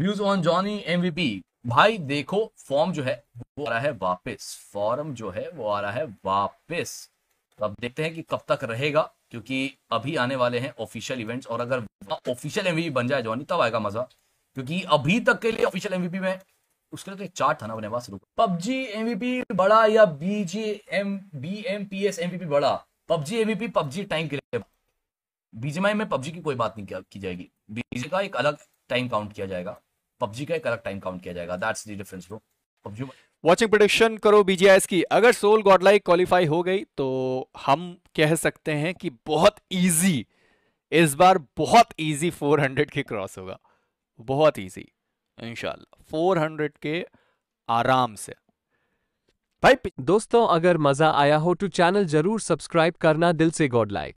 views on Johnny MVP भाई देखो form जो है वो आ रहा है वापस फॉर्म जो है वो आ रहा है वापस तो अब देखते हैं कि कब तक रहेगा क्योंकि अभी आने वाले हैं ऑफिशियल इवेंट्स और अगर ऑफिशियल एमवीपी बन जाए जॉनी तब आएगा मजा क्योंकि अभी तक के लिए ऑफिशियल एमवीपी में उसके लिए तो चार्ट था ना अपने पास रुको पबजी एमवीपी बड़ा या BG M B M P S MVP बड़ा पबजी एमवीपी पबजी टाइम के लिए बीजेमाई में पबजी की कोई बात नहीं की जाएगी बीजे का एक अलग टाइम काउंट किया जाएगा पबजी का एक अलग टाइम काउंट किया जाएगा that's the difference bro PUBG watching production करो बीजीआईएस की अगर सोल गॉडलाइक क्वालिफाई हो गई तो हम कह सकते हैं कि बहुत इजी इस बार बहुत इजी 400 के क्रॉस होगा बहुत इजी इंशाल्लाह 400 के आराम से भाई दोस्तों अगर मजा आया हो तो चैनल जरूर सब्सक्राइब करना दिल से गॉड लाइक